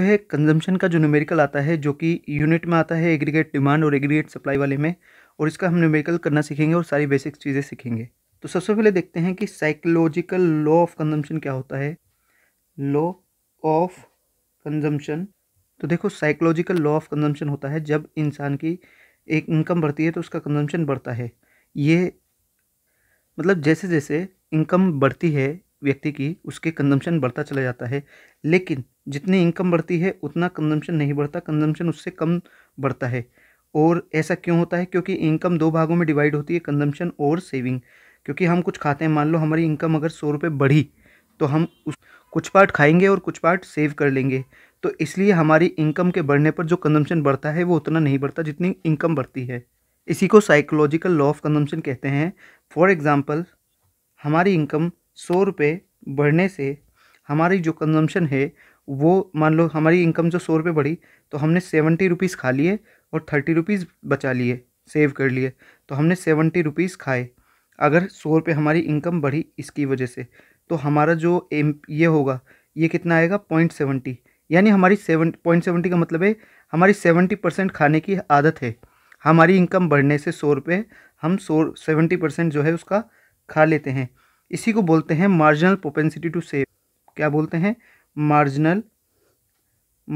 जो है कंजम्पशन का जो न्यूमेरिकल आता है जो कि यूनिट में आता है एग्रीगेट डिमांड और एग्रीगेट सप्लाई वाले में और इसका हम न्यूमेरिकल करना सीखेंगे और सारी बेसिक चीज़ें सीखेंगे तो सबसे पहले देखते हैं कि साइकोलॉजिकल लॉ ऑफ कंजम्पशन क्या होता है लॉ ऑफ कंजम्पशन तो देखो साइकोलॉजिकल लॉ ऑफ कंजम्पशन होता है जब इंसान की एक इनकम बढ़ती है तो उसका कंजम्पशन बढ़ता है ये मतलब जैसे जैसे इनकम बढ़ती है व्यक्ति की उसके कंजम्पशन बढ़ता चला जाता है लेकिन जितनी इनकम बढ़ती है उतना कंजम्पशन नहीं बढ़ता कंजम्पशन उससे कम बढ़ता है और ऐसा क्यों होता है क्योंकि इनकम दो भागों में डिवाइड होती है कंजम्पशन और सेविंग क्योंकि हम कुछ खाते हैं मान लो हमारी इनकम अगर सौ रुपये बढ़ी तो हम उस कुछ पार्ट खाएंगे और कुछ पार्ट सेव कर लेंगे तो इसलिए हमारी इनकम के बढ़ने पर जो कंजम्पशन बढ़ता है वो उतना नहीं बढ़ता जितनी इनकम बढ़ती है इसी को साइकोलॉजिकल लॉ ऑफ कंजम्पशन कहते हैं फॉर एग्ज़ाम्पल हमारी इनकम सौ रुपये बढ़ने से हमारी जो कंजम्पशन है वो मान लो हमारी इनकम जो सौ रुपये बढ़ी तो हमने सेवेंटी रुपीज़ खा लिए और थर्टी रुपीज़ बचा लिए सेव कर लिए तो हमने सेवेंटी रुपीज़ खाए अगर सौ रुपये हमारी इनकम बढ़ी इसकी वजह से तो हमारा जो एम ये होगा ये कितना आएगा पॉइंट सेवेंटी यानी हमारी सेवन पॉइंट सेवेंटी का मतलब है हमारी सेवेंटी परसेंट खाने की आदत है हमारी इनकम बढ़ने से सौ रुपये हम सौ सेवेंटी परसेंट जो है उसका खा लेते हैं इसी को बोलते हैं मार्जिनल प्रोपेंसिटी टू सेव क्या बोलते हैं marginal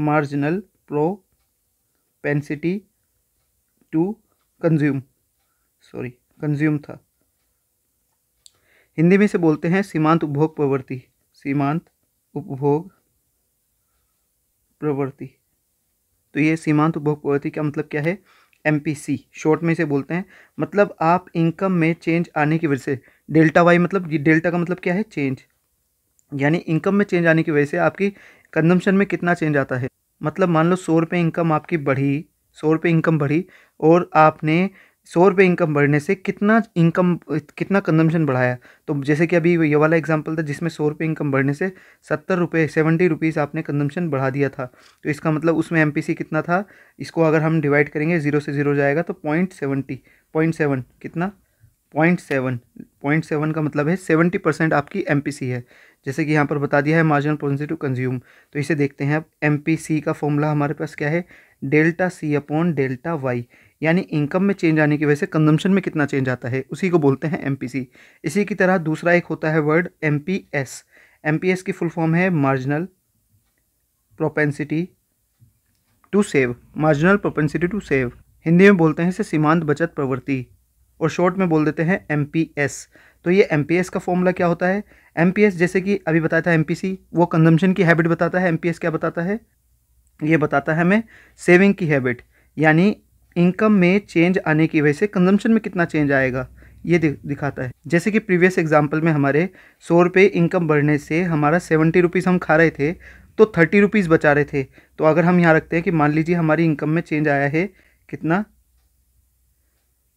marginal propensity to consume sorry consume था हिंदी में से बोलते हैं सीमांत उपभोग प्रवृत्ति सीमांत उपभोग प्रवृत्ति तो ये सीमांत उपभोग प्रवृत्ति का मतलब क्या है एम शॉर्ट में से बोलते हैं मतलब आप इनकम में चेंज आने की वजह से डेल्टा वाई मतलब डेल्टा का मतलब क्या है चेंज यानी इनकम में चेंज आने की वजह से आपकी कंजम्पशन में कितना चेंज आता है मतलब मान लो सौ रुपये इनकम आपकी बढ़ी सौ रुपये इनकम बढ़ी और आपने सौ रुपये इनकम बढ़ने से कितना इनकम कितना कंजम्पशन बढ़ाया तो जैसे कि अभी ये वाला एग्जांपल था जिसमें सौ रुपये इनकम बढ़ने से सत्तर रुपये सेवेंटी रुपीज़ आपने कंजम्पशन बढ़ा दिया था तो इसका मतलब उसमें एम कितना था इसको अगर हम डिवाइड करेंगे ज़ीरो से ज़ीरो जाएगा तो पॉइंट सेवेंटी पॉइंट सेवन कितना पॉइंट सेवन पॉइंट सेवन का मतलब है सेवेंटी परसेंट आपकी एम है जैसे कि यहाँ पर बता दिया है मार्जिनल पॉलिसी टू कंज्यूम तो इसे देखते हैं अब एम का फॉर्मूला हमारे पास क्या है delta C upon delta Y यानी इनकम में चेंज आने की वजह से कंजम्पशन में कितना चेंज आता है उसी को बोलते हैं एम इसी की तरह दूसरा एक होता है word M P S M P S की फुल फॉर्म है marginal propensity to save marginal propensity to save Hindi में बोलते हैं इसे सीमांत बचत प्रवृत्ति और शॉर्ट में बोल देते हैं एम तो ये एम का फॉर्मूला क्या होता है एम जैसे कि अभी बताया था एम वो कंजम्पशन की हैबिट बताता है एम क्या बताता है ये बताता है हमें सेविंग की हैबिट यानी इनकम में चेंज आने की वजह से कंजम्पशन में कितना चेंज आएगा ये दिखाता है जैसे कि प्रीवियस एग्जाम्पल में हमारे सौ रुपये इनकम बढ़ने से हमारा सेवेंटी रुपीज़ हम खा रहे थे तो थर्टी रुपीज़ बचा रहे थे तो अगर हम यहाँ रखते हैं कि मान लीजिए हमारी इनकम में चेंज आया है कितना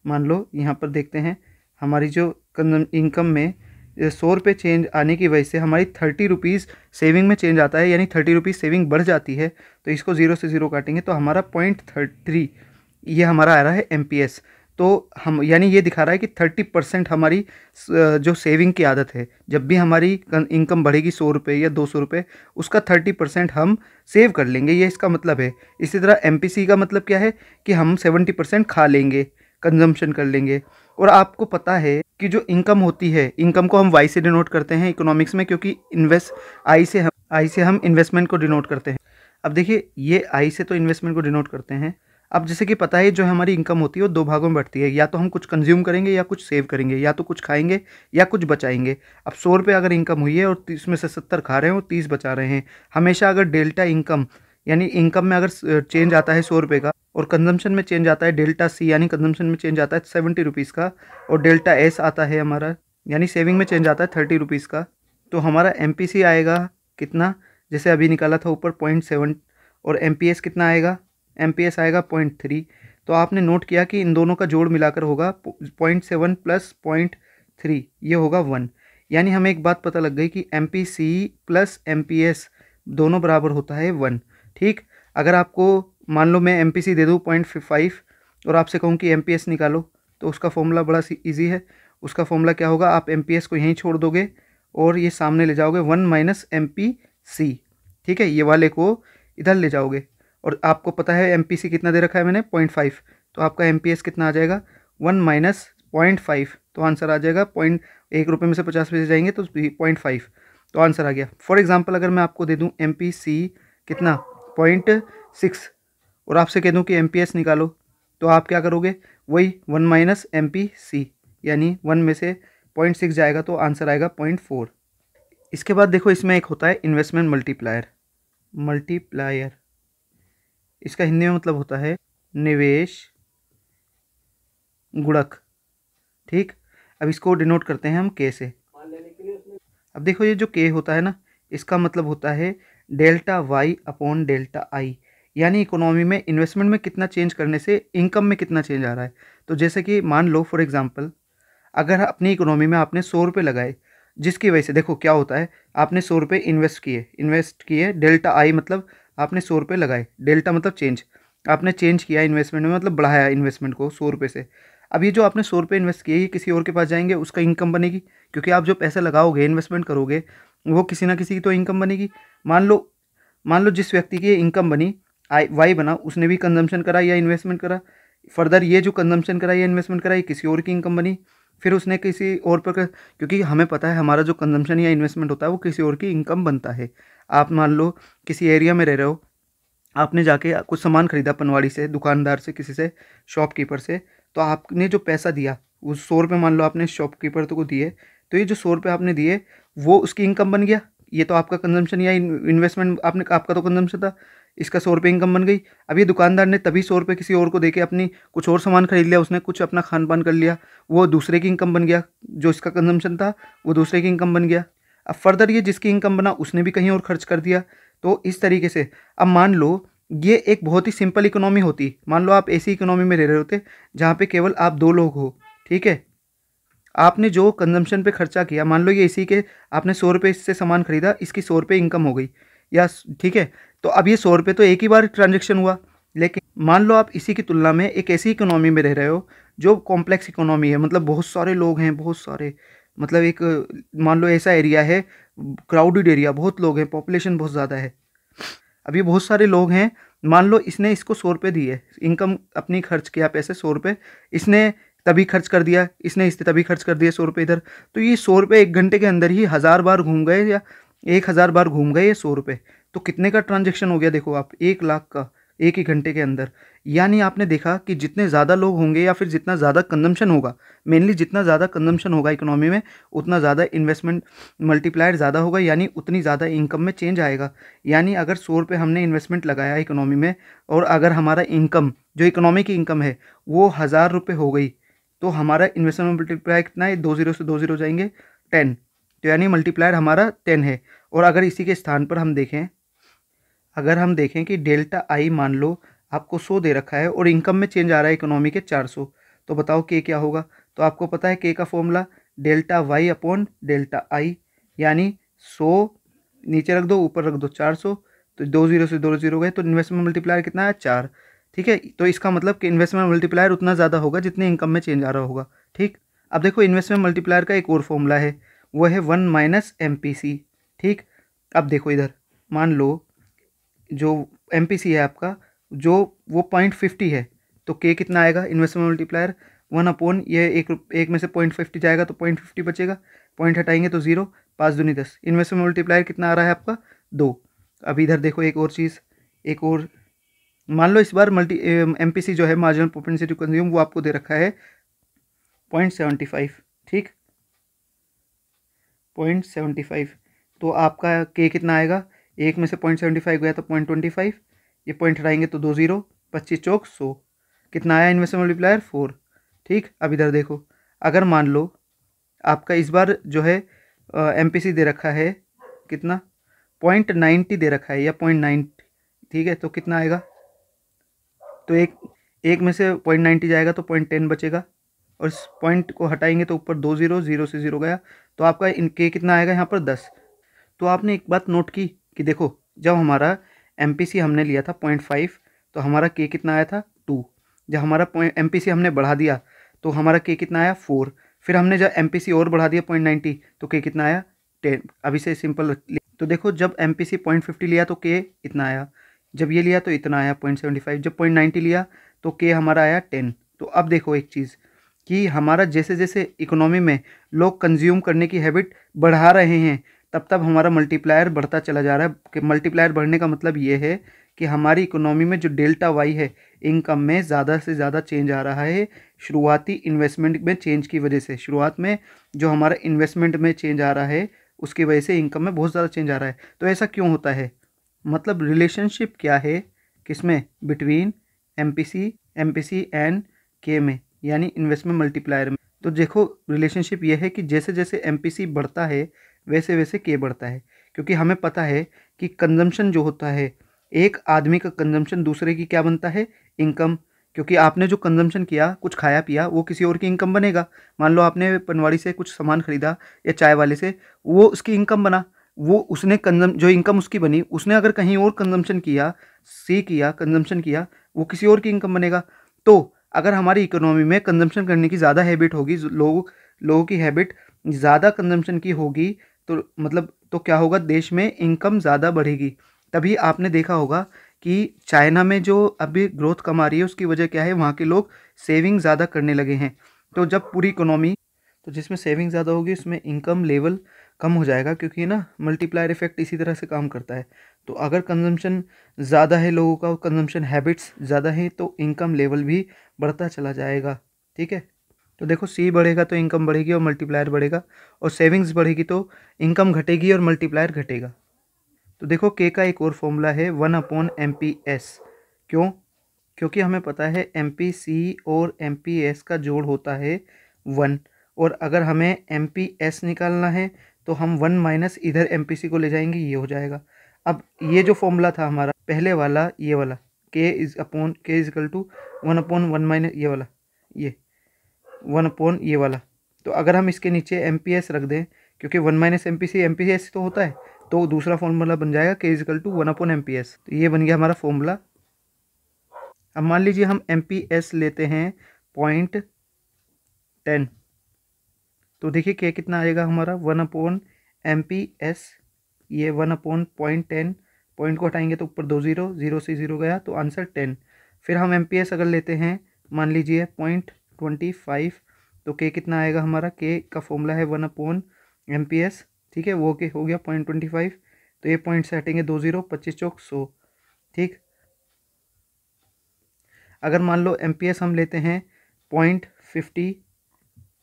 मान लो यहाँ पर देखते हैं हमारी जो इनकम में सौ रुपये चेंज आने की वजह से हमारी थर्टी रुपीज़ सेविंग में चेंज आता है यानी थर्टी रुपीज़ सेविंग बढ़ जाती है तो इसको ज़ीरो से ज़ीरो काटेंगे तो हमारा पॉइंट थ्री ये हमारा आ रहा है एम तो हम यानी ये दिखा रहा है कि थर्टी परसेंट हमारी जो सेविंग की आदत है जब भी हमारी इनकम बढ़ेगी सौ रुपये या दो सौ रुपये उसका थर्टी परसेंट हम सेव कर लेंगे ये इसका मतलब है इसी तरह एम का मतलब क्या है कि हम सेवेंटी परसेंट खा लेंगे कंजम्पशन कर लेंगे और आपको पता है कि जो इनकम होती है इनकम को हम वाई से डिनोट करते हैं इकोनॉमिक्स में क्योंकि इन्वेस्ट आई से हम आई से हम इन्वेस्टमेंट को डिनोट करते हैं अब देखिए ये आई से तो इन्वेस्टमेंट को डिनोट करते हैं अब जैसे कि पता है जो हमारी इनकम होती है वो दो भागों में बढ़ती है या तो हम कुछ कंज्यूम करेंगे या कुछ सेव करेंगे या तो कुछ खाएंगे या कुछ बचाएंगे अब सौ रुपये अगर इनकम हुई है और तीस में से सत्तर खा रहे हैं और तीस बचा रहे हैं हमेशा अगर डेल्टा इनकम यानी इनकम में अगर चेंज आता है सौ रुपये का और कंजम्पशन में चेंज आता है डेल्टा सी यानी कंजम्पशन में चेंज आता है सेवेंटी रुपीज़ का और डेल्टा एस आता है हमारा यानी सेविंग में चेंज आता है थर्टी रुपीज़ का तो हमारा एम आएगा कितना जैसे अभी निकाला था ऊपर पॉइंट सेवन और एम कितना आएगा एम आएगा पॉइंट थ्री तो आपने नोट किया कि इन दोनों का जोड़ मिलाकर होगा point seven plus point three ये होगा वन यानी हमें एक बात पता लग गई कि M P C plus M P S दोनों बराबर होता है वन ठीक अगर आपको मान लो मैं एम दे दूँ पॉइंट फाइव और आपसे कहूँ कि एम निकालो तो उसका फॉर्मूला बड़ा ईजी है उसका फॉर्मूला क्या होगा आप एम को यहीं छोड़ दोगे और ये सामने ले जाओगे वन माइनस एम ठीक है ये वाले को इधर ले जाओगे और आपको पता है एम कितना दे रखा है मैंने पॉइंट फाइव तो आपका एम कितना आ जाएगा वन माइनस पॉइंट फाइव तो आंसर आ जाएगा पॉइंट एक रुपये में से पचास पैसे जाएंगे तो पॉइंट फाइव तो आंसर आ गया फॉर एग्ज़ाम्पल अगर मैं आपको दे दूँ एम कितना पॉइंट सिक्स और आपसे कह दूँ कि एम निकालो तो आप क्या करोगे वही वन माइनस एम यानी वन में से पॉइंट सिक्स जाएगा तो आंसर आएगा पॉइंट फोर इसके बाद देखो इसमें एक होता है इन्वेस्टमेंट मल्टीप्लायर मल्टीप्लायर इसका हिंदी में मतलब होता है निवेश गुड़क ठीक अब इसको डिनोट करते हैं हम के से अब देखो ये जो के होता है ना इसका मतलब होता है delta Y upon delta I यानी इकोनॉमी में इन्वेस्टमेंट में कितना चेंज करने से इनकम में कितना चेंज आ रहा है तो जैसे कि मान लो फॉर एग्ज़ाम्पल अगर अपनी इकोनॉमी में आपने सौ रुपये लगाए जिसकी वजह से देखो क्या होता है आपने सौ रुपये इन्वेस्ट किए इन्वेस्ट किए डेल्टा आई मतलब आपने सौ रुपये लगाए डेल्टा मतलब चेंज आपने चेंज किया इन्वेस्टमेंट में मतलब बढ़ाया इन्वेस्टमेंट को सौ रुपये से अब ये जो आपने सौ रुपये इन्वेस्ट किए ये किसी और के पास जाएंगे उसका इनकम बनेगी क्योंकि आप जो पैसा लगाओगे इन्वेस्टमेंट करोगे वो किसी ना किसी की तो इनकम बनेगी मान लो मान लो जिस व्यक्ति की इनकम बनी आई वाई बना उसने भी कंजम्पशन करा या इन्वेस्टमेंट करा फर्दर ये जो कंजम्पशन करा या इन्वेस्टमेंट करा ये किसी और की इनकम बनी फिर उसने किसी और पर क्योंकि हमें पता है हमारा जो कंजम्पशन या इन्वेस्टमेंट होता है वो किसी और की इनकम बनता है आप मान लो किसी एरिया में रह रहे हो आपने जाके कुछ सामान खरीदा पनवाड़ी से दुकानदार से किसी से शॉपकीपर से तो आपने जो पैसा दिया वो सौ रुपये मान लो आपने शॉपकीपर तो को दिए तो ये जो सौ रुपये आपने दिए वो उसकी इनकम बन गया ये तो आपका कंजम्पशन या इन्वेस्टमेंट आपने आपका तो कंजम्पशन था इसका सौ रुपये इनकम बन गई अब ये दुकानदार ने तभी सौ रुपये किसी और को देके अपनी कुछ और सामान खरीद लिया उसने कुछ अपना खान पान कर लिया वो दूसरे की इनकम बन गया जो इसका कंजम्पशन था वो दूसरे की इनकम बन गया अब फर्दर ये जिसकी इनकम बना उसने भी कहीं और खर्च कर दिया तो इस तरीके से अब मान लो ये एक बहुत ही सिंपल इकोनॉमी होती मान लो आप ऐसी इकोनॉमी में रह रहे होते जहाँ पर केवल आप दो लोग हो ठीक है आपने जो कंजम्पशन पे खर्चा किया मान लो ये इसी के आपने सौ रुपये इससे सामान खरीदा इसकी सौ रुपये इनकम हो गई या ठीक है तो अब ये सौ रुपये तो एक ही बार ट्रांजेक्शन हुआ लेकिन मान लो आप इसी की तुलना में एक ऐसी इकोनॉमी में रह रहे हो जो कॉम्प्लेक्स इकोनॉमी है मतलब बहुत सारे लोग हैं बहुत सारे मतलब एक मान लो ऐसा एरिया है क्राउडेड एरिया बहुत लोग हैं पॉपुलेशन बहुत ज़्यादा है अभी बहुत सारे लोग हैं मान लो इसने इसको सौ रुपये दिए इनकम अपनी खर्च किया पैसे सौ रुपये इसने तभी खर्च कर दिया इसने इससे तभी खर्च कर दिया सौ रुपये इधर तो ये सौ रुपये एक घंटे के अंदर ही हज़ार बार घूम गए या एक हज़ार बार घूम गए ये सौ रुपये तो कितने का ट्रांजेक्शन हो गया देखो आप एक लाख का एक ही घंटे के अंदर यानी आपने देखा कि जितने ज़्यादा लोग होंगे या फिर जितना ज़्यादा कंजम्पशन होगा मेनली जितना ज़्यादा कंजम्पशन होगा इकोनॉमी में उतना ज़्यादा इन्वेस्टमेंट मल्टीप्लायर ज़्यादा होगा यानी उतनी ज़्यादा इनकम में चेंज आएगा यानी अगर सौ रुपये हमने इन्वेस्टमेंट लगाया इकोनॉमी में और अगर हमारा इनकम जो इकोनॉमी की इनकम है वो हज़ार रुपये हो गई तो हमारा इन्वेस्टमेंट मल्टीप्लायर कितना है दो ज़ीरो से दो ज़ीरो जाएंगे टेन तो यानी मल्टीप्लायर हमारा टेन है और अगर इसी के स्थान पर हम देखें अगर हम देखें कि डेल्टा आई मान लो आपको सौ दे रखा है और इनकम में चेंज आ रहा है इकोनॉमी के चार सौ तो बताओ के क्या होगा तो आपको पता है के का formula delta Y upon delta I यानी सौ नीचे रख दो ऊपर रख दो चार सौ तो दो जीरो से दो जीरो गए तो इन्वेस्टमेंट मल्टीप्लायर कितना है चार ठीक है तो इसका मतलब कि इन्वेस्टमेंट मल्टीप्लायर उतना ज़्यादा होगा जितने इनकम में चेंज आ रहा होगा ठीक अब देखो इन्वेस्टमेंट मल्टीप्लायर का एक और फॉर्मूला है वो है वन माइनस एम ठीक अब देखो इधर मान लो जो एम है आपका जो वो पॉइंट फिफ्टी है तो के कितना आएगा इन्वेस्टमेंट मल्टीप्लायर वन अपोन ये एक एक में से पॉइंट फिफ्टी जाएगा तो पॉइंट फिफ्टी बचेगा पॉइंट हटाएंगे तो ज़ीरो पाँच दूनी दस इन्वेस्टमेंट मल्टीप्लायर कितना आ रहा है आपका दो अब इधर देखो एक और चीज़ एक और मान लो इस बार मल्टी एम जो है मार्जिनल प्रोपेंसी टू कंज्यूम वो आपको दे रखा है पॉइंट सेवेंटी फाइव ठीक पॉइंट फाइव तो आपका के कितना आएगा एक में से पॉइंट सेवेंटी फाइव गया तो पॉइंट ट्वेंटी फाइव ये पॉइंट हटाएंगे तो दो जीरो पच्चीस चौक सौ कितना आया इनमें से मल्टीप्लायर फोर ठीक अब इधर देखो अगर मान लो आपका इस बार जो है एम दे रखा है कितना पॉइंट नाइन्टी दे रखा है या पॉइंट नाइन्टी ठीक है तो कितना आएगा तो एक एक में से पॉइंट नाइन्टी जाएगा तो पॉइंट टेन बचेगा और इस पॉइंट को हटाएंगे तो ऊपर दो ज़ीरो ज़ीरो से ज़ीरो गया तो आपका इनके कितना आएगा यहाँ पर दस तो आपने एक बात नोट की कि देखो जब हमारा एम हमने लिया था पॉइंट फाइव तो हमारा के कितना आया था टू जब हमारा पॉइंट एम हमने बढ़ा दिया तो हमारा के कितना आया फोर फिर हमने जब एम और बढ़ा दिया पॉइंट नाइन्टी तो के कितना आया टेन अभी से सिंपल तो देखो जब M P C point fifty लिया तो के इतना आया जब ये लिया तो इतना आया पॉइंट सेवेंटी फाइव जब पॉइंट नाइन्टी लिया तो के हमारा आया टेन तो अब देखो एक चीज़ कि हमारा जैसे जैसे इकोनॉमी में लोग कंज्यूम करने की हैबिट बढ़ा रहे हैं तब तब हमारा मल्टीप्लायर बढ़ता चला जा रहा है कि मल्टीप्लायर बढ़ने का मतलब ये है कि हमारी इकोनॉमी में जो डेल्टा वाई है इनकम में ज़्यादा से ज़्यादा चेंज आ रहा है शुरुआती इन्वेस्टमेंट में चेंज की वजह से शुरुआत में जो हमारा इन्वेस्टमेंट में चेंज आ रहा है उसकी वजह से इनकम में बहुत ज़्यादा चेंज आ रहा है तो ऐसा क्यों होता है मतलब रिलेशनशिप क्या है किसमें between M P C M P C and K में यानी इन्वेस्टमेंट मल्टीप्लायर में तो देखो रिलेशनशिप यह है कि जैसे जैसे एम पी सी बढ़ता है वैसे वैसे के बढ़ता है क्योंकि हमें पता है कि कंजम्पशन जो होता है एक आदमी का कंजम्पशन दूसरे की क्या बनता है इनकम क्योंकि आपने जो कंजम्पशन किया कुछ खाया पिया वो किसी और की इनकम बनेगा मान लो आपने पनवाड़ी से कुछ सामान ख़रीदा या चाय वाले से वो उसकी इनकम बना वो उसने कंजम जो इनकम उसकी बनी उसने अगर कहीं और कंजम्पशन किया सी किया कंजम्पशन किया वो किसी और की इनकम बनेगा तो अगर हमारी इकोनॉमी में कंजम्पशन करने की ज़्यादा हैबिट होगी लोगों लोगों की हैबिट ज़्यादा कंजम्पशन की होगी तो मतलब तो क्या होगा देश में इनकम ज़्यादा बढ़ेगी तभी आपने देखा होगा कि चाइना में जो अभी ग्रोथ कम आ रही है उसकी वजह क्या है वहाँ के लोग सेविंग ज़्यादा करने लगे हैं तो जब पूरी इकोनॉमी तो जिसमें सेविंग ज़्यादा होगी उसमें इनकम लेवल कम हो जाएगा क्योंकि ना मल्टीप्लायर इफेक्ट इसी तरह से काम करता है तो अगर कंजम्पशन ज़्यादा है लोगों का कंजम्पशन हैबिट्स ज़्यादा हैं तो इनकम लेवल भी बढ़ता चला जाएगा ठीक है तो देखो सी बढ़ेगा तो इनकम बढ़ेगी और मल्टीप्लायर बढ़ेगा और सेविंग्स बढ़ेगी तो इनकम घटेगी और मल्टीप्लायर घटेगा तो देखो के का एक और फॉर्मूला है one upon M P S क्यों क्योंकि हमें पता है एम पी सी और एम पी एस का जोड़ होता है वन और अगर हमें एम पी एस निकालना है तो हम वन माइनस इधर एम पी सी को ले जाएंगे ये हो जाएगा अब ये जो फॉर्मूला था हमारा पहले वाला ये वाला K is upon K equal to one upon one minus ये वाला ये वन अपॉन ये वाला तो अगर हम इसके नीचे एम पी एस रख दें क्योंकि one minus M P C M P S तो होता है तो दूसरा फॉर्मूला बन जाएगा K equal to one upon M P S तो ये बन गया हमारा फॉर्मूला अब मान लीजिए हम एम पी एस लेते हैं पॉइंट टेन तो देखिए क्या कितना आएगा हमारा one upon M P S ये one upon point ten point को हटाएंगे तो ऊपर दो ज़ीरो ज़ीरो से ज़ीरो गया तो आंसर टेन फिर हम एम पी एस अगर लेते हैं मान लीजिए पॉइंट ट्वेंटी फाइव तो के कितना आएगा हमारा के का फॉर्मूला है one upon M P S ठीक है वो के हो गया पॉइंट ट्वेंटी फाइव तो ये पॉइंट से हटेंगे दो जीरो पच्चीस चौक सौ ठीक अगर मान लो एम पी एस हम लेते हैं पॉइंट फिफ्टी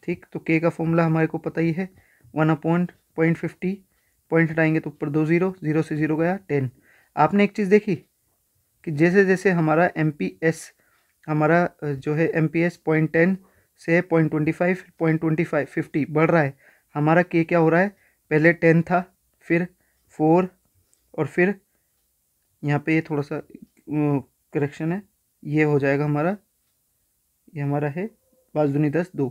ठीक तो के का फॉर्मूला हमारे को पता ही है one upon point fifty point हटाएंगे तो ऊपर दो ज़ीरो ज़ीरो से ज़ीरो गया टेन आपने एक चीज़ देखी कि जैसे जैसे हमारा एम पी एस हमारा जो है M P S point ten से point twenty five point twenty five fifty बढ़ रहा है हमारा के क्या हो रहा है पहले टेन था फिर फोर और फिर यहाँ पे ये थोड़ा सा करेक्शन है ये हो जाएगा हमारा ये हमारा है पाँच दूनी दस दो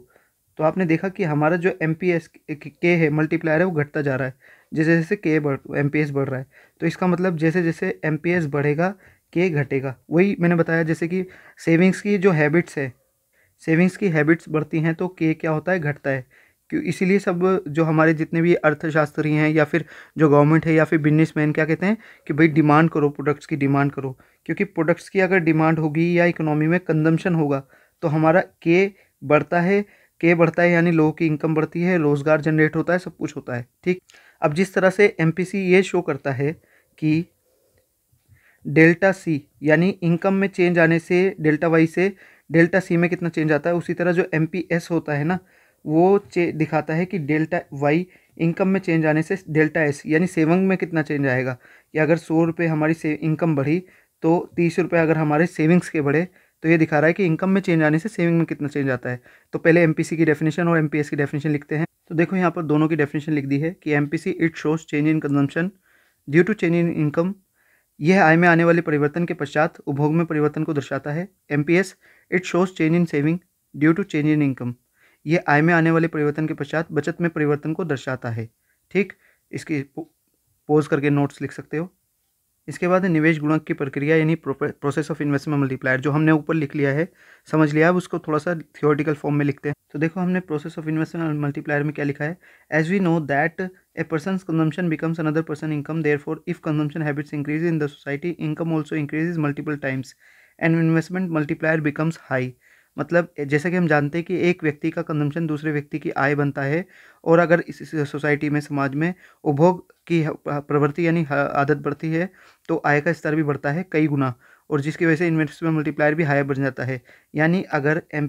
तो आपने देखा कि हमारा जो एम पी एस के है मल्टीप्लायर है वो घटता जा रहा है जैसे जैसे के बढ़ एम पी एस बढ़ रहा है तो इसका मतलब जैसे जैसे एम पी एस बढ़ेगा के घटेगा वही मैंने बताया जैसे कि सेविंग्स की जो हैबिट्स है सेविंग्स की हैबिट्स बढ़ती हैं तो के क्या होता है घटता है क्यों इसीलिए सब जो हमारे जितने भी अर्थशास्त्री हैं या फिर जो गवर्नमेंट है या फिर बिजनेसमैन क्या कहते हैं कि भाई डिमांड करो प्रोडक्ट्स की डिमांड करो क्योंकि प्रोडक्ट्स की अगर डिमांड होगी या इकोनॉमी में कंजम्पशन होगा तो हमारा के बढ़ता है के बढ़ता है यानी लोगों की इनकम बढ़ती है रोज़गार जनरेट होता है सब कुछ होता है ठीक अब जिस तरह से एम ये शो करता है कि डेल्टा सी यानी इनकम में चेंज आने से डेल्टा वाई से डेल्टा सी में कितना चेंज आता है उसी तरह जो एम पी एस होता है ना वो दिखाता है कि डेल्टा वाई इनकम में चेंज आने से डेल्टा एस यानी सेविंग में कितना चेंज आएगा कि अगर सौ रुपये हमारी से इनकम बढ़ी तो तीस रुपये अगर हमारे सेविंग्स के बढ़े तो ये दिखा रहा है कि इनकम में चेंज आने से सेविंग में कितना चेंज आता है तो पहले एम की डेफिनेशन और एम की डेफिनेशन लिखते हैं तो देखो यहाँ पर दोनों की डेफिनेशन लिख दी है कि M it shows change in consumption due to change in income यह आय में आने वाले परिवर्तन के पश्चात उपभोग में परिवर्तन को दर्शाता है M P S it shows change in saving due to change in income यह आय में आने वाले परिवर्तन के पश्चात बचत में परिवर्तन को दर्शाता है ठीक इसकी पोज करके नोट्स लिख सकते हो इसके बाद है निवेश गुणक की प्रक्रिया यानी प्रोसेस ऑफ इन्वेस्टमेंट मल्टीप्लायर जो हमने ऊपर लिख लिया है समझ लिया अब उसको थोड़ा सा थियोरटिकल फॉर्म में लिखते हैं तो देखो हमने प्रोसेस ऑफ इन्वेस्टमेंट मल्टीप्लायर में क्या लिखा है as we know that a person consumption becomes another person income therefore if consumption habits increase in the society income also increase multiple times and investment multiplier becomes high मतलब जैसा कि हम जानते हैं कि एक व्यक्ति का कंजम्पन दूसरे व्यक्ति की आय बनता है और अगर इस सोसाइटी में समाज में उपभोग की प्रवृत्ति यानी आदत बढ़ती है तो आय का स्तर भी बढ़ता है कई गुना और जिसकी वजह से इन्वेस्टमेंट मल्टीप्लायर भी हायर बन जाता है यानी अगर एम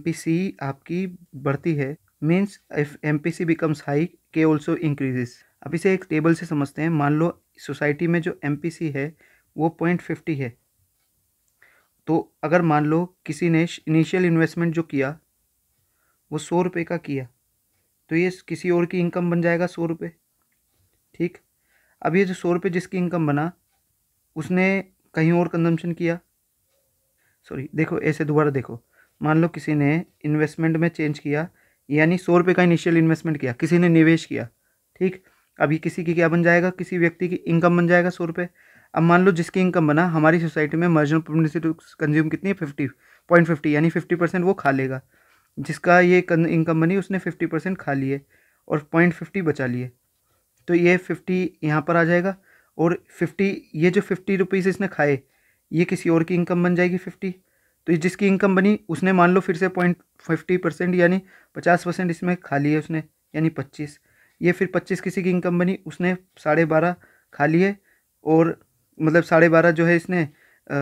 आपकी बढ़ती है means if M P C becomes high K also increases अब इसे एक टेबल से समझते हैं मान लो सोसाइटी में जो एम पी सी है वो पॉइंट फिफ्टी है तो अगर मान लो किसी ने इनिशियल इन्वेस्टमेंट जो किया वो सौ रुपये का किया तो ये किसी और की इनकम बन जाएगा सौ रुपये ठीक अब ये जो सौ रुपये जिसकी इनकम बना उसने कहीं और कंजम्पशन किया सॉरी देखो ऐसे दोबारा देखो मान लो किसी ने इन्वेस्टमेंट में चेंज किया यानी सौ रुपये का इनिशियल इन्वेस्टमेंट किया किसी ने निवेश किया ठीक अब ये किसी की क्या बन जाएगा किसी व्यक्ति की इनकम बन जाएगा सौ रुपये अब मान लो जिसकी इनकम बना हमारी सोसाइटी में मार्जिनल टू कंज्यूम कितनी है फिफ्टी पॉइंट फिफ्टी यानी फिफ्टी परसेंट वो खा लेगा जिसका ये इनकम बनी उसने फिफ्टी परसेंट खा लिए और पॉइंट फिफ्टी बचा लिए तो ये फिफ्टी यहाँ पर आ जाएगा और फिफ्टी ये जो फिफ्टी रुपीज़ इसने खाए ये किसी और की इनकम बन जाएगी फिफ्टी तो जिसकी इनकम बनी उसने मान लो फिर से पॉइंट फिफ्टी परसेंट यानी पचास परसेंट इसमें खा लिए उसने यानी पच्चीस ये फिर पच्चीस किसी की इनकम बनी उसने साढ़े बारह खा लिए और मतलब साढ़े बारह जो है इसने आ,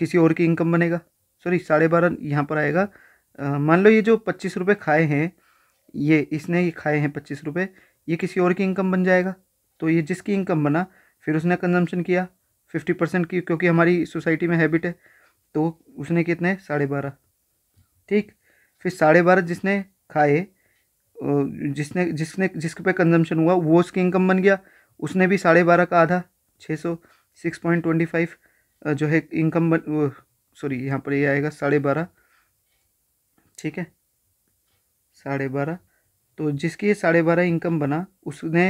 किसी और की इनकम बनेगा सॉरी साढ़े बारह यहाँ पर आएगा मान लो ये जो पच्चीस रुपये खाए हैं ये इसने ये खाए हैं पच्चीस रुपये ये किसी और की इनकम बन जाएगा तो ये जिसकी इनकम बना फिर उसने कंजम्पशन किया फिफ्टी परसेंट की क्योंकि हमारी सोसाइटी में हैबिट है तो उसने कितने साढ़े बारह ठीक फिर साढ़े बारह जिसने खाए जिसने जिसने जिसके पे कंजम्पशन हुआ वो उसकी इनकम बन गया उसने भी साढ़े बारह का आधा छः सौ सिक्स पॉइंट ट्वेंटी फाइव जो है इनकम बन सॉरी यहाँ पर ये यह आएगा साढ़े बारह ठीक है साढ़े बारह तो जिसकी साढ़े बारह इनकम बना उसने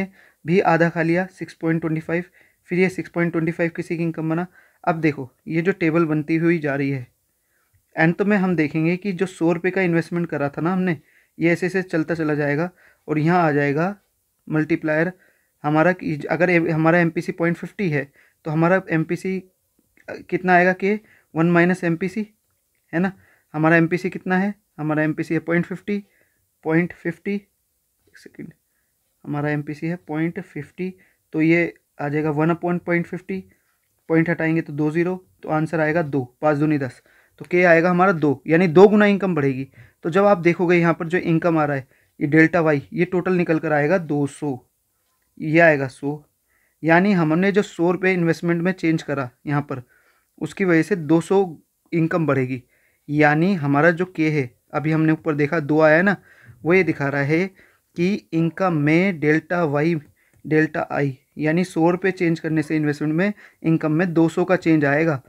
भी आधा खा लिया सिक्स पॉइंट ट्वेंटी फाइव फिर ये सिक्स पॉइंट ट्वेंटी फाइव किसी की इनकम बना अब देखो ये जो टेबल बनती हुई जा रही है एंड तो में हम देखेंगे कि जो सौ रुपये का इन्वेस्टमेंट करा था ना हमने ये ऐसे ऐसे चलता चला जाएगा और यहाँ आ जाएगा मल्टीप्लायर हमारा अगर हमारा एम पॉइंट फिफ्टी है तो हमारा एम कितना आएगा कि वन माइनस एम है ना हमारा एम कितना है हमारा एम पी सी है point fifty point fifty second हमारा एम है पॉइंट फिफ्टी तो ये आ जाएगा one upon point fifty point हटाएंगे तो दो ज़ीरो तो आंसर आएगा दो पाँच दूनी दस तो के आएगा हमारा दो यानी दो गुना इनकम बढ़ेगी तो जब आप देखोगे यहाँ पर जो इनकम आ रहा है ये डेल्टा वाई ये टोटल निकल कर आएगा दो सौ ये आएगा सौ यानी हमने जो सौ रुपये इन्वेस्टमेंट में चेंज करा यहाँ पर उसकी वजह से दो सौ इनकम बढ़ेगी यानी हमारा जो के है अभी हमने ऊपर देखा दो आया ना वो ये दिखा रहा है कि इनकम में डेल्टा वाई डेल्टा आई यानी सौ रुपये चेंज करने से इन्वेस्टमेंट में इनकम में दो सौ का चेंज आएगा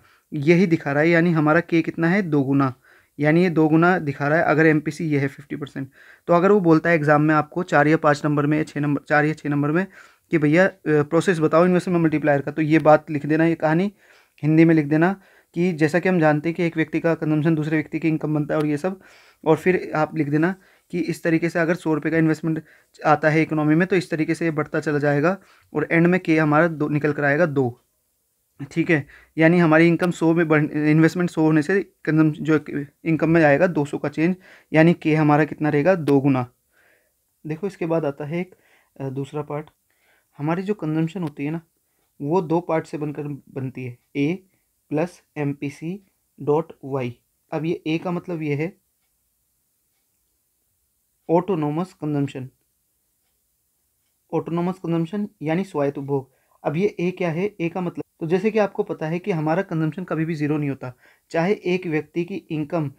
यही दिखा रहा है यानी हमारा के कितना है दो गुना यानी ये दो गुना दिखा रहा है अगर एम ये है फिफ्टी परसेंट तो अगर वो बोलता है एग्ज़ाम में आपको चार या पाँच नंबर में या छः नंबर चार या छः नंबर में कि भैया प्रोसेस बताओ इन्वेस्टमेंट मल्टीप्लायर का तो ये बात लिख देना ये कहानी हिंदी में लिख देना कि जैसा कि हम जानते हैं कि एक व्यक्ति का कंजम्पशन दूसरे व्यक्ति की इनकम बनता है और ये सब और फिर आप लिख देना कि इस तरीके से अगर सौ रुपये का इन्वेस्टमेंट आता है इकोनॉमी में तो इस तरीके से ये बढ़ता चला जाएगा और एंड में के हमारा दो निकल कर आएगा दो ठीक है यानी हमारी इनकम सौ में बढ़ इन्वेस्टमेंट सौ होने से कंजम जो इनकम में आएगा दो सौ का चेंज यानी के हमारा कितना रहेगा दो गुना देखो इसके बाद आता है एक दूसरा पार्ट हमारी जो कंजम्पशन होती है ना वो दो पार्ट से बनकर बनती है A plus M P C dot Y अब ये ए का मतलब ये है ऑटोनोमस कंजम्पशन ऑटोनोमस कंजम्पशन यानी स्वायत्त उपभोग अब ये ए क्या है ए का मतलब तो जैसे कि आपको पता है कि हमारा कंजम्पशन कभी भी ज़ीरो नहीं होता चाहे एक व्यक्ति की इनकम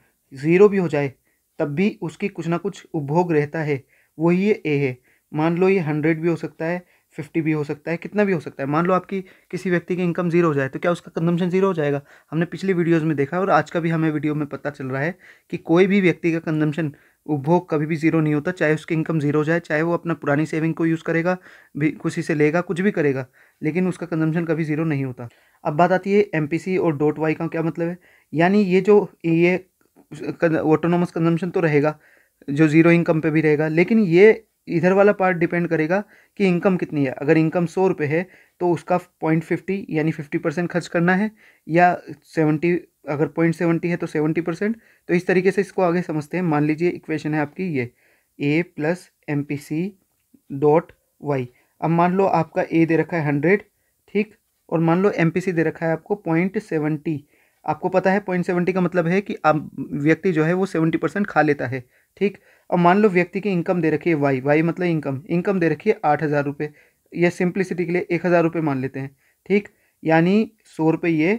ज़ीरो भी हो जाए तब भी उसकी कुछ ना कुछ उपभोग रहता है वही ये ए है मान लो ये हंड्रेड भी हो सकता है फिफ्टी भी हो सकता है कितना भी हो सकता है मान लो आपकी किसी व्यक्ति की इनकम जीरो हो जाए तो क्या उसका कंजम्पशन जीरो हो जाएगा हमने पिछली वीडियोज में देखा और आज का भी हमें वीडियो में पता चल रहा है कि कोई भी व्यक्ति का कंजम्पशन उपभोग कभी भी ज़ीरो नहीं होता चाहे उसकी इनकम ज़ीरो जाए चाहे वो अपना पुरानी सेविंग को यूज़ करेगा भी खुशी से लेगा कुछ भी करेगा लेकिन उसका कंजम्पशन कभी ज़ीरो नहीं होता अब बात आती है एम और डोट वाई का क्या मतलब है यानी ये जो ये ऑटोनोमस कंजम्पशन तो रहेगा जो ज़ीरो इनकम पे भी रहेगा लेकिन ये इधर वाला पार्ट डिपेंड करेगा कि इनकम कितनी है अगर इनकम सौ रुपये है तो उसका पॉइंट फिफ्टी यानी फिफ्टी परसेंट खर्च करना है या सेवेंटी अगर पॉइंट सेवेंटी है तो सेवेंटी परसेंट तो इस तरीके से इसको आगे समझते हैं मान लीजिए इक्वेशन है आपकी ये A plus M P C dot Y अब मान लो आपका ए दे रखा है हंड्रेड ठीक और मान लो एम पी सी दे रखा है आपको पॉइंट सेवेंटी आपको पता है पॉइंट सेवेंटी का मतलब है कि आप व्यक्ति जो है वो सेवेंटी परसेंट खा लेता है ठीक अब मान लो व्यक्ति की इनकम दे रखी है वाई वाई मतलब इनकम इनकम दे रखी है आठ हज़ार रुपये या सिंप्लिसिटी के लिए एक हज़ार रुपये मान लेते हैं ठीक यानी सौ रुपये ये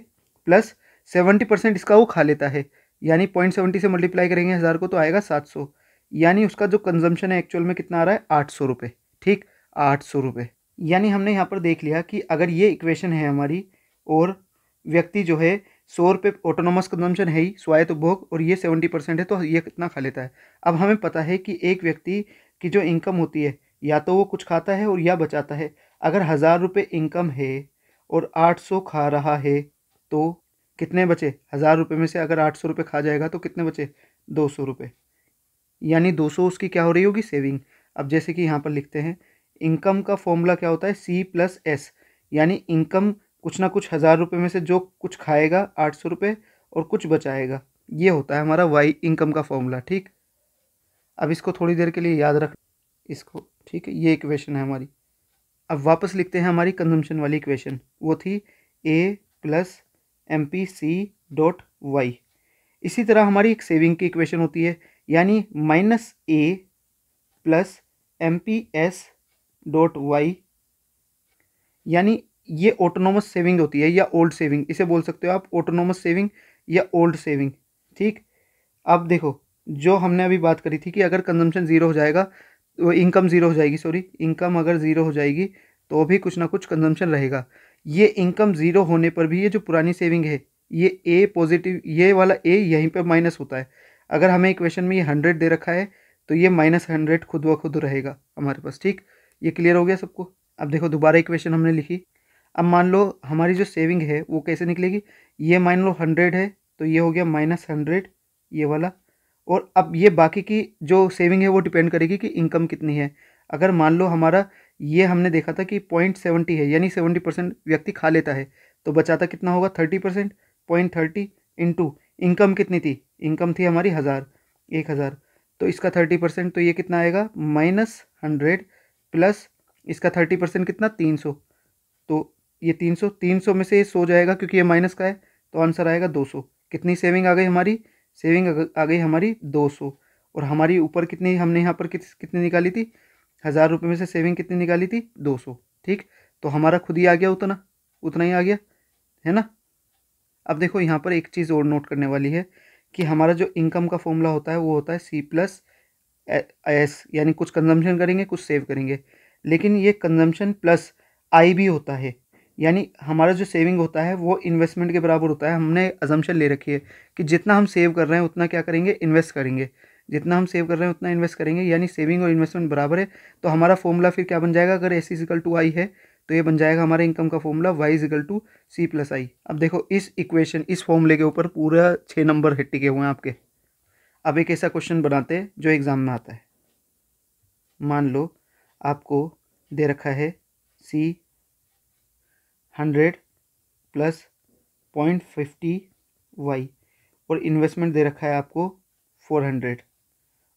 प्लस सेवेंटी परसेंट इसका वो खा लेता है यानी पॉइंट सेवेंटी से मल्टीप्लाई करेंगे हज़ार को तो आएगा सात सौ यानी उसका जो कंजम्पशन है एक्चुअल में कितना आ रहा है आठ सौ रुपये ठीक आठ सौ रुपये यानी हमने यहाँ पर देख लिया कि अगर ये इक्वेशन है हमारी और व्यक्ति जो है सौ रुपये ऑटोनोमस कंजम्पशन है ही स्वायत्त उपभोग और ये सेवेंटी परसेंट है तो ये कितना खा लेता है अब हमें पता है कि एक व्यक्ति की जो इनकम होती है या तो वो कुछ खाता है और या बचाता है अगर हज़ार रुपये इनकम है और आठ सौ खा रहा है तो कितने बचे हज़ार रुपये में से अगर आठ सौ रुपये खा जाएगा तो कितने बचे दो सौ रुपये यानी दो सौ उसकी क्या हो रही होगी सेविंग अब जैसे कि यहाँ पर लिखते हैं इनकम का फॉर्मूला क्या होता है सी प्लस एस यानी इनकम कुछ ना कुछ हज़ार रुपये में से जो कुछ खाएगा आठ सौ रुपये और कुछ बचाएगा ये होता है हमारा वाई इनकम का फॉर्मूला ठीक अब इसको थोड़ी देर के लिए याद रख इसको ठीक है ये इक्वेशन है हमारी अब वापस लिखते हैं हमारी कंजम्पशन वाली इक्वेशन वो थी A plus M P C dot Y इसी तरह हमारी एक सेविंग की इक्वेशन होती है यानी minus A plus M P S dot Y यानी ये ऑटोनोमस सेविंग होती है या ओल्ड सेविंग इसे बोल सकते हो आप ऑटोनोमस सेविंग या ओल्ड सेविंग ठीक अब देखो जो हमने अभी बात करी थी कि अगर कंजम्पशन ज़ीरो हो जाएगा तो इनकम ज़ीरो हो जाएगी सॉरी इनकम अगर ज़ीरो हो जाएगी तो भी कुछ ना कुछ कंजम्पशन रहेगा ये इनकम ज़ीरो होने पर भी ये जो पुरानी सेविंग है ये ए पॉजिटिव ये वाला ए यहीं पर माइनस होता है अगर हमें इक्वेशन में ये हंड्रेड दे रखा है तो ये माइनस हंड्रेड खुद ब खुद रहेगा हमारे पास ठीक ये क्लियर हो गया सबको अब देखो दोबारा इक्वेशन हमने लिखी अब मान लो हमारी जो सेविंग है वो कैसे निकलेगी ये मान लो हंड्रेड है तो ये हो गया माइनस हंड्रेड ये वाला और अब ये बाकी की जो सेविंग है वो डिपेंड करेगी कि इनकम कितनी है अगर मान लो हमारा ये हमने देखा था कि पॉइंट सेवेंटी है यानी सेवेंटी परसेंट व्यक्ति खा लेता है तो बचाता कितना होगा thirty percent point thirty into income कितनी थी इनकम थी हमारी हज़ार एक हज़ार तो इसका थर्टी परसेंट तो ये कितना आएगा माइनस हंड्रेड प्लस इसका थर्टी परसेंट कितना तीन सौ तो ये तीन सौ तीन सौ में से ये सो जाएगा क्योंकि ये माइनस का है तो आंसर आएगा दो सौ कितनी सेविंग आ गई हमारी सेविंग आ गई हमारी दो सौ और हमारी ऊपर कितनी हमने यहाँ पर कित, कितनी निकाली थी हज़ार रुपये में से सेविंग कितनी निकाली थी दो सौ ठीक तो हमारा खुद ही आ गया उतना उतना ही आ गया है ना अब देखो यहाँ पर एक चीज़ और नोट करने वाली है कि हमारा जो इनकम का फॉर्मूला होता है वो होता है सी प्लस एस यानी कुछ कंजम्पशन करेंगे कुछ सेव करेंगे लेकिन ये कंजम्पशन प्लस आई भी होता है यानी हमारा जो सेविंग होता है वो इन्वेस्टमेंट के बराबर होता है हमने अजम्पशन ले रखी है कि जितना हम सेव कर रहे हैं उतना क्या करेंगे इन्वेस्ट करेंगे जितना हम सेव कर रहे हैं उतना इन्वेस्ट करेंगे यानी सेविंग और इन्वेस्टमेंट बराबर है तो हमारा फॉर्मूला फिर क्या बन जाएगा अगर एस इजिकल टू आई है तो ये बन जाएगा हमारे इनकम का formula Y equal to C plus I अब देखो इस इक्वेशन इस फॉर्मूले के ऊपर पूरा छः नंबर हिट टिके हुए हैं आपके अब एक ऐसा क्वेश्चन बनाते हैं जो एग्ज़ाम में आता है मान लो आपको दे रखा है C hundred plus point fifty Y और इन्वेस्टमेंट दे रखा है आपको फोर हंड्रेड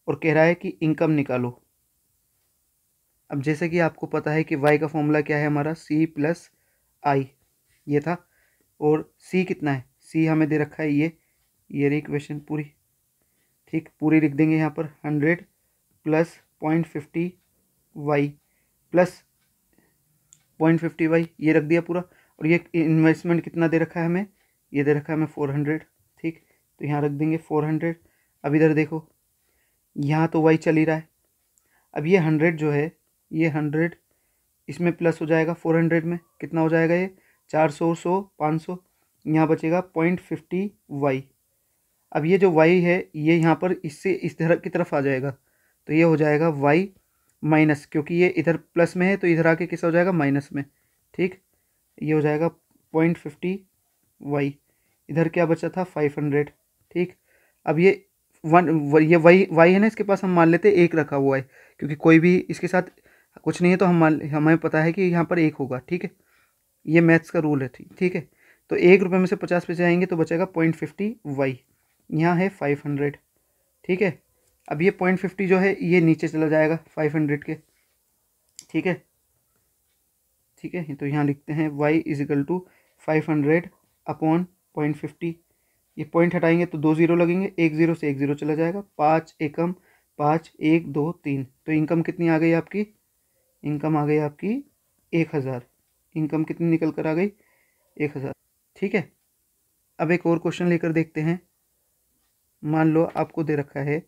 और कह रहा है कि इनकम निकालो अब जैसे कि आपको पता है कि वाई का फॉर्मूला क्या है हमारा सी प्लस आई ये था और सी कितना है सी हमें दे रखा है ये ये रही क्वेश्चन पूरी ठीक पूरी लिख देंगे यहाँ पर hundred plus point fifty Y plus point fifty Y ये रख दिया पूरा और ये इन्वेस्टमेंट कितना दे रखा है हमें ये दे रखा है हमें फोर हंड्रेड ठीक तो यहाँ रख देंगे फोर हंड्रेड अब इधर देखो यहाँ तो वाई चल ही रहा है अब ये हंड्रेड जो है ये हंड्रेड इसमें प्लस हो जाएगा फोर हंड्रेड में कितना हो जाएगा ये चार सौ सौ पाँच सौ यहाँ बचेगा पॉइंट फिफ्टी वाई अब ये जो वाई है ये यहाँ पर इससे इस तरह की तरफ आ जाएगा तो ये हो जाएगा वाई माइनस क्योंकि ये इधर प्लस में है तो इधर आके किसा हो जाएगा माइनस में ठीक ये हो जाएगा पॉइंट फिफ्टी वाई इधर क्या बचा था फाइव हंड्रेड ठीक अब ये वन ये वाई वाई है ना इसके पास हम मान लेते हैं एक रखा हुआ है क्योंकि कोई भी इसके साथ कुछ नहीं है तो हम मान हमें पता है कि यहाँ पर एक होगा ठीक है ये मैथ्स का रूल है ठीक है तो एक रुपये में से पचास पैसे आएंगे तो बचेगा पॉइंट फिफ्टी वाई यहाँ है फाइव हंड्रेड ठीक है अब ये पॉइंट फिफ्टी जो है ये नीचे चला जाएगा फाइव हंड्रेड के ठीक है ठीक है तो यहाँ लिखते हैं Y equal to five hundred upon point fifty ये पॉइंट हटाएंगे तो दो ज़ीरो लगेंगे एक ज़ीरो से एक ज़ीरो चला जाएगा पाँच एकम पाँच एक दो तीन तो इनकम कितनी आ गई आपकी इनकम आ गई आपकी एक हज़ार इनकम कितनी निकल कर आ गई एक हज़ार ठीक है अब एक और क्वेश्चन लेकर देखते हैं मान लो आपको दे रखा है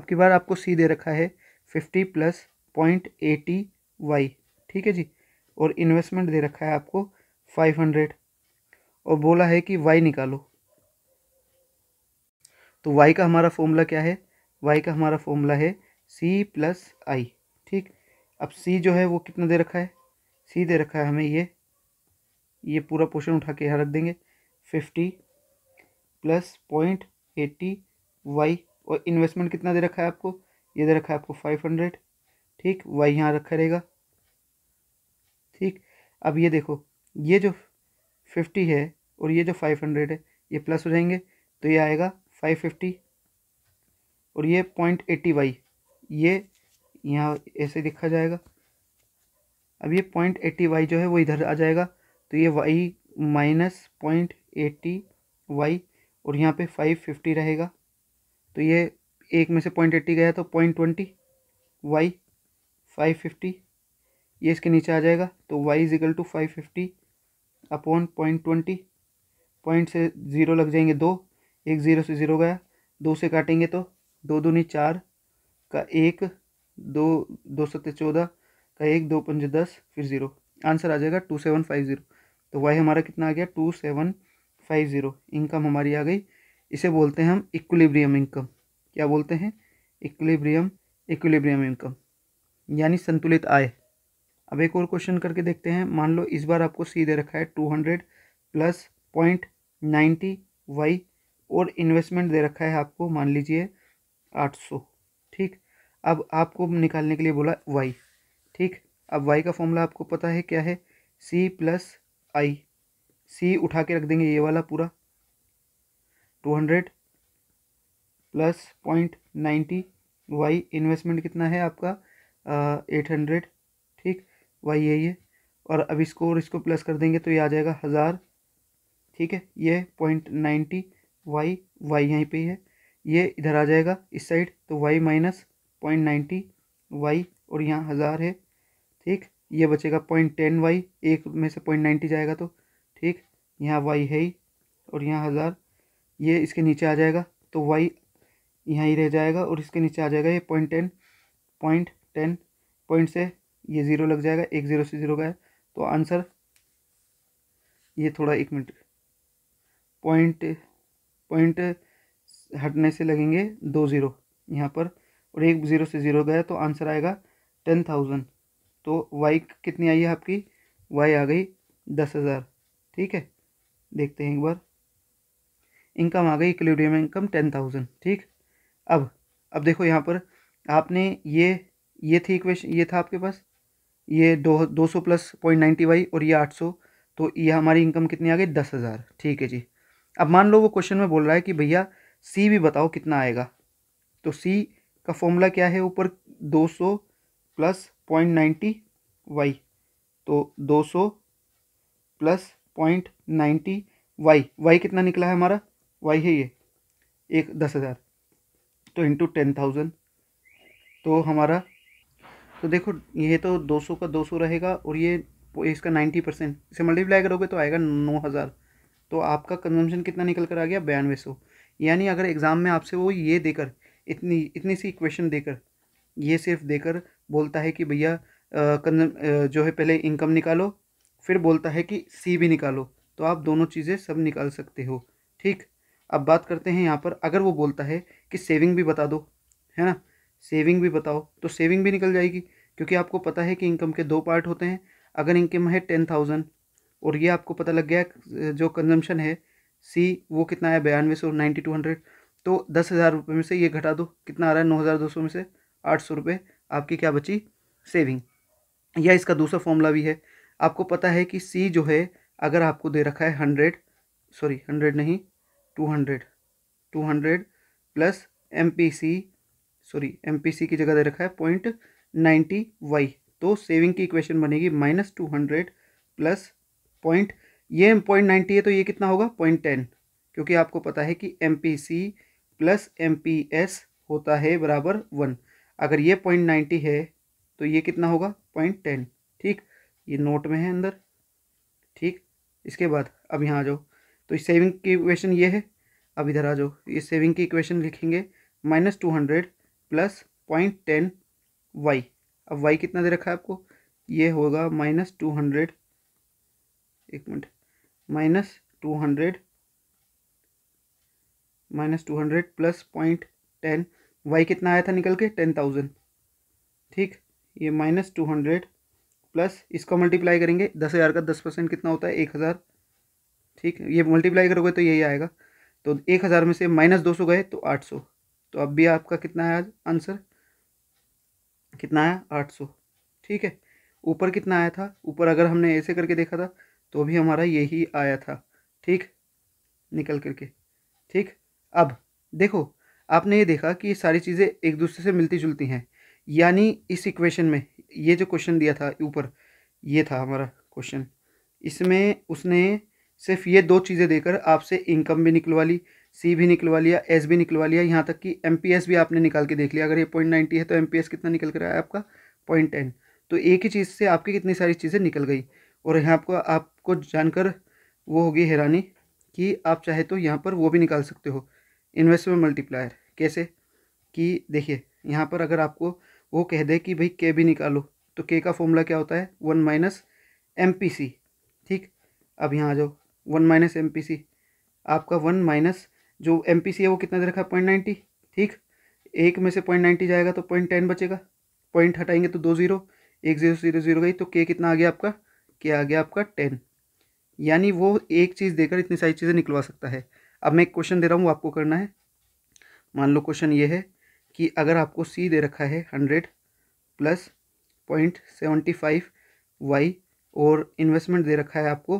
आपकी बार आपको सी दे रखा है fifty plus point eighty Y ठीक है जी और इन्वेस्टमेंट दे रखा है आपको फाइव हंड्रेड और बोला है कि वाई निकालो तो वाई का हमारा फॉर्मूला क्या है वाई का हमारा फॉर्मूला है सी प्लस आई ठीक अब सी जो है वो कितना दे रखा है सी दे रखा है हमें ये ये पूरा पोर्शन उठा के यहाँ रख देंगे fifty plus point eighty Y और इन्वेस्टमेंट कितना दे रखा है आपको ये दे रखा है आपको फाइव हंड्रेड ठीक वाई यहाँ रखा रहेगा ठीक अब ये देखो ये जो फिफ्टी है और ये जो फाइव हंड्रेड है ये प्लस हो जाएंगे तो ये आएगा फाइव फिफ्टी और ये पॉइंट एट्टी वाई ये यहाँ ऐसे देखा जाएगा अब ये पॉइंट एट्टी वाई जो है वो इधर आ जाएगा तो ये Y minus point eighty Y और यहाँ पे फाइव फिफ्टी रहेगा तो ये एक में से पॉइंट एट्टी गया तो point twenty Y five fifty ये इसके नीचे आ जाएगा तो Y equal to five fifty upon point twenty point से ज़ीरो लग जाएंगे दो एक ज़ीरो से ज़ीरो गया दो से काटेंगे तो दो दूनी चार का एक दो दो सत्य चौदह का एक दो पंजे दस फिर ज़ीरो आंसर आ जाएगा टू सेवन फाइव ज़ीरो तो वाई हमारा कितना आ गया two seven five zero income हमारी आ गई इसे बोलते हैं हम इक्वलीब्रियम इनकम क्या बोलते हैं इक्वलीब्रियम इक्वलीब्रियम इनकम यानी संतुलित आय अब एक और क्वेश्चन करके देखते हैं मान लो इस बार आपको सी दे रखा है two hundred plus point ninety Y और इन्वेस्टमेंट दे रखा है आपको मान लीजिए आठ सौ ठीक अब आपको निकालने के लिए बोला वाई ठीक अब वाई का फॉर्मूला आपको पता है क्या है सी प्लस आई सी उठा के रख देंगे ये वाला पूरा two hundred plus point ninety Y investment कितना है आपका एट हंड्रेड ठीक वाई यही है और अब इसको और इसको प्लस कर देंगे तो ये आ जाएगा हज़ार ठीक है ये पॉइंट नाइन्टी वाई वाई यहीं पे है ये इधर आ जाएगा इस साइड तो Y minus point ninety Y और यहाँ हज़ार है ठीक ये बचेगा पॉइंट टेन वाई एक में से पॉइंट नाइन्टी जाएगा तो ठीक यहाँ वाई है ही और यहाँ हज़ार ये इसके नीचे आ जाएगा तो वाई यहाँ ही रह जाएगा और इसके नीचे आ जाएगा ये point ten point ten point से ये ज़ीरो लग जाएगा एक ज़ीरो से ज़ीरो का है तो आंसर ये थोड़ा एक मिनट पॉइंट पॉइंट हटने से लगेंगे दो ज़ीरो यहाँ पर और एक ज़ीरो से ज़ीरो गया तो आंसर आएगा टेन थाउजेंड तो वाई कितनी आई है आपकी वाई आ गई दस हज़ार ठीक है देखते हैं एक बार इनकम आ गई इक्लिडियम इनकम टेन थाउजेंड ठीक अब अब देखो यहाँ पर आपने ये ये थी इक्वेशन ये था आपके पास ये दो दो सौ प्लस पॉइंट नाइन्टी वाई और ये आठ सौ तो ये हमारी इनकम कितनी आ गई दस हज़ार ठीक है जी अब मान लो वो क्वेश्चन में बोल रहा है कि भैया सी भी बताओ कितना आएगा तो सी का फॉर्मूला क्या है ऊपर 200 प्लस पॉइंट नाइन्टी वाई तो 200 plus point ninety Y Y कितना निकला है हमारा वाई है ये एक दस हज़ार तो इंटू टेन थाउजेंड तो हमारा तो देखो ये तो 200 का 200 रहेगा और ये इसका 90 परसेंट इसे मल्टीप्लाई करोगे तो आएगा नौ हज़ार तो आपका कंजम्पशन कितना निकल कर आ गया बयानवे सौ यानी अगर एग्ज़ाम में आपसे वो ये देकर इतनी इतनी सी इक्वेशन देकर ये सिर्फ देकर बोलता है कि भैया जो है पहले इनकम निकालो फिर बोलता है कि सी भी निकालो तो आप दोनों चीज़ें सब निकाल सकते हो ठीक अब बात करते हैं यहाँ पर अगर वो बोलता है कि सेविंग भी बता दो है ना सेविंग भी बताओ तो सेविंग भी निकल जाएगी क्योंकि आपको पता है कि इनकम के दो पार्ट होते हैं अगर इनकम है टेन थाउजेंड और ये आपको पता लग गया जो कंजम्पशन है सी वो कितना है बयानवे सौ नाइन्टी टू हंड्रेड तो दस हज़ार रुपये में से ये घटा दो कितना आ रहा है नौ हज़ार दो सौ में से आठ सौ रुपये आपकी क्या बची सेविंग या इसका दूसरा फॉर्मूला भी है आपको पता है कि सी जो है अगर आपको दे रखा है हंड्रेड सॉरी हंड्रेड नहीं two hundred two hundred plus M P C sorry M P C की जगह दे रखा है पॉइंट नाइन्टी वाई तो सेविंग की इक्वेशन बनेगी minus two hundred plus point ये एम पॉइंट नाइन्टी है तो ये कितना होगा पॉइंट टेन क्योंकि आपको पता है कि M P C plus M P S होता है बराबर वन अगर ये पॉइंट नाइन्टी है तो ये कितना होगा पॉइंट टेन ठीक ये नोट में है अंदर ठीक इसके बाद अब यहाँ आ जाओ तो इस सेविंग की इक्वेशन ये है अब इधर आ जाओ ये सेविंग की इक्वेशन लिखेंगे minus two hundred plus point ten Y अब वाई कितना दे रखा है आपको ये होगा माइनस टू हंड्रेड एक minute minus two hundred minus two hundred plus point ten Y कितना आया था निकल के टेन थाउजेंड ठीक ये माइनस टू हंड्रेड प्लस इसको मल्टीप्लाई करेंगे दस हज़ार का दस परसेंट कितना होता है एक हज़ार ठीक ये मल्टीप्लाई करोगे तो यही आएगा तो एक हज़ार में से माइनस दो सौ गए तो आठ सौ तो अब भी आपका कितना आया आंसर कितना आया आठ सौ ठीक है ऊपर कितना आया था ऊपर अगर हमने ऐसे करके देखा था तो भी हमारा यही आया था ठीक निकल करके ठीक अब देखो आपने ये देखा कि ये सारी चीज़ें एक दूसरे से मिलती जुलती हैं यानी इस इक्वेशन में ये जो क्वेश्चन दिया था ऊपर ये था हमारा क्वेश्चन इसमें उसने सिर्फ ये दो चीज़ें देकर आपसे इनकम भी निकलवा ली सी भी निकलवा लिया एस भी निकलवा लिया यहाँ तक कि एम भी आपने निकाल के देख लिया अगर ये पॉइंट नाइन्टी है तो एम कितना निकल कर आया आपका पॉइंट टेन तो एक ही चीज़ से आपकी कितनी सारी चीज़ें निकल गई और यहाँ आपको आपको जानकर वो होगी हैरानी कि आप चाहे तो यहाँ पर वो भी निकाल सकते हो इन्वेस्टमेंट मल्टीप्लायर कैसे कि देखिए यहाँ पर अगर आपको वो कह दे कि भाई के भी निकालो तो के का फॉर्मूला क्या होता है one minus M P C ठीक अब यहाँ आ जाओ one minus M P C आपका वन माइनस जो एम पी सी है वो कितना दे रखा है पॉइंट नाइन्टी ठीक एक में से पॉइंट नाइन्टी जाएगा तो पॉइंट टेन बचेगा पॉइंट हटाएंगे तो दो ज़ीरो एक ज़ीरो ज़ीरो ज़ीरो गई तो के कितना आ गया आपका कि आ गया आपका टेन यानी वो एक चीज़ देकर इतनी सारी चीज़ें निकलवा सकता है अब मैं एक क्वेश्चन दे रहा हूँ आपको करना है मान लो क्वेश्चन ये है कि अगर आपको सी दे रखा है hundred plus point seventy five Y और इन्वेस्टमेंट दे रखा है आपको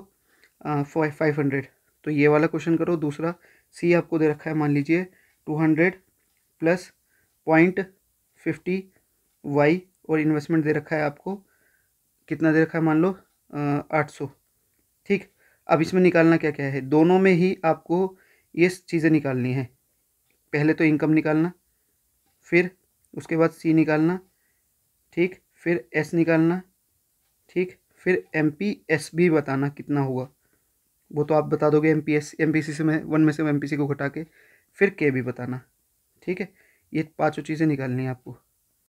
फाइव हंड्रेड तो ये वाला क्वेश्चन करो दूसरा सी आपको दे रखा है मान लीजिए two hundred plus point fifty Y और इन्वेस्टमेंट दे रखा है आपको कितना दे रखा है मान लो आठ सौ ठीक अब इसमें निकालना क्या क्या है दोनों में ही आपको ये चीज़ें निकालनी है पहले तो इनकम निकालना फिर उसके बाद सी निकालना ठीक फिर एस निकालना ठीक फिर एम पी एस भी बताना कितना हुआ वो तो आप बता दोगे M P S M P C से मैं वन में से एम पी सी को घटा के फिर के भी बताना ठीक है ये पाँचों चीज़ें निकालनी है आपको